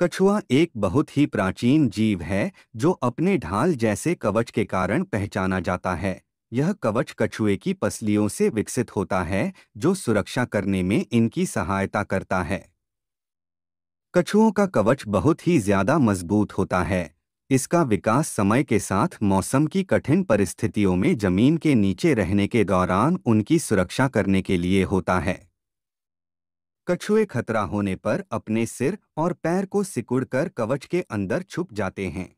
कछुआ एक बहुत ही प्राचीन जीव है जो अपने ढाल जैसे कवच के कारण पहचाना जाता है यह कवच कछुए की पसलियों से विकसित होता है जो सुरक्षा करने में इनकी सहायता करता है कछुओं का कवच बहुत ही ज्यादा मजबूत होता है इसका विकास समय के साथ मौसम की कठिन परिस्थितियों में जमीन के नीचे रहने के दौरान उनकी सुरक्षा करने के लिए होता है कछुए खतरा होने पर अपने सिर और पैर को सिकुड़कर कवच के अंदर छुप जाते हैं